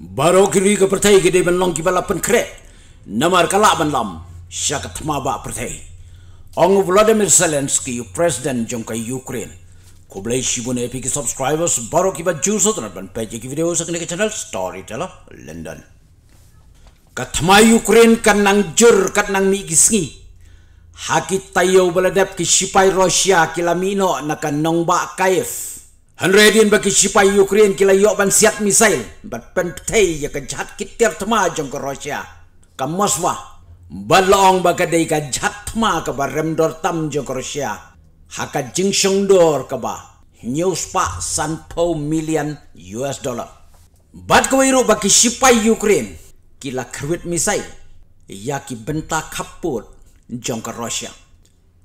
baro kiri ke pertai ke deben long kibala pen kre namar kala ban lam shakat maba pertai ong Vladimir Zelensky president jongka Ukraine kublai shibun epi ki subscribers baro kibat juice otna ban page ki video sakne ke channel storyteller London katma Ukraine kan nang jur nang mi gisngi hakit tayo baladap ki sipai Russia kilamino nakan ba kaif Hanredin bagi sipai Ukraine kila yok ban siat misail bat pentei ya kejat kitir tema jong ke Rusia ke balong baga dei ka jat tema ke barem dor tam jong ke Rusia haka jingsong dor ke ba news pa san po million US dollar bat ko iru bagi sipai Ukraine kila kerwit misail ya ki benta kaput jong ke Rusia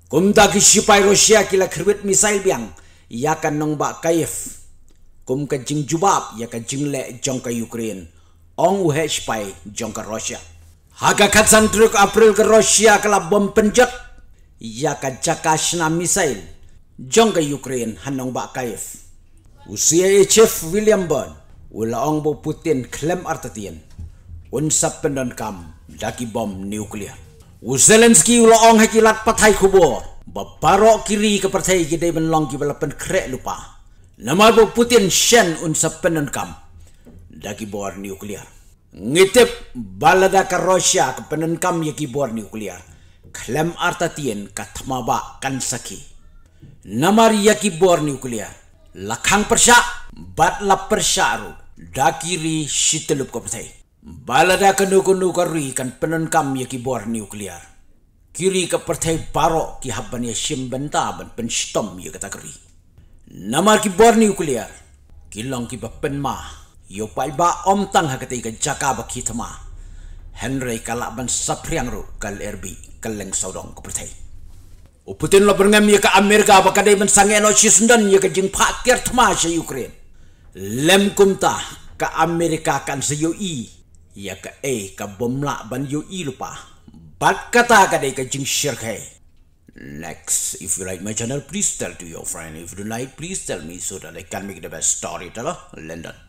kumda ki sipai Rusia kila kerwit misail biang kan nong ba kaif kum ka jing jubab ka jing le jong ka Ukraine ong u hech pai jong ka Russia haga katsan truk April ka Russia kala bom penjat ka jakashna misail jong ka Ukraine nong ba kaif usia chef William burn ula ong bo Putin klem artatien sap pendon kam daki bom nuklear. Zelensky ula ong hakilat patai kubur Baparo kiri kita menolong kita kibalapan krek lupa. Nama bu Putin Shen sepenen kam. Daki bor nuklear. Ngitip balada ke Rusia ke kam yaki bor nuklear. Klem artatien katmaba kansaki. Namar yaki bor nuklear. Lakang persa, ru. persyaru. Dakiri shitelup kepercayai. Balada nuku ri kan penen kam yaki bor nuklear kiri ke pertai parok, ki haban ya shimbanta ban pen stom ya kata kiri. namar ki borni nuclear ki long ki bapen ma yo pai ba om tang ha katai jaka ba ki henry kala ban sapriang ru kal erbi kaleng saudong ke perthai uputin lo berngam ya ke amerika ba kadai ban sange no chi sundan ye ya jing pakir ukraine lem kumta ke amerika kan se yo i ya ke e ke bomla ban yo i lupa But kata kada kajing shirk Next, if you like my channel, please tell to your friend. If you don't like, please tell me so that I can make the best storyteller, London.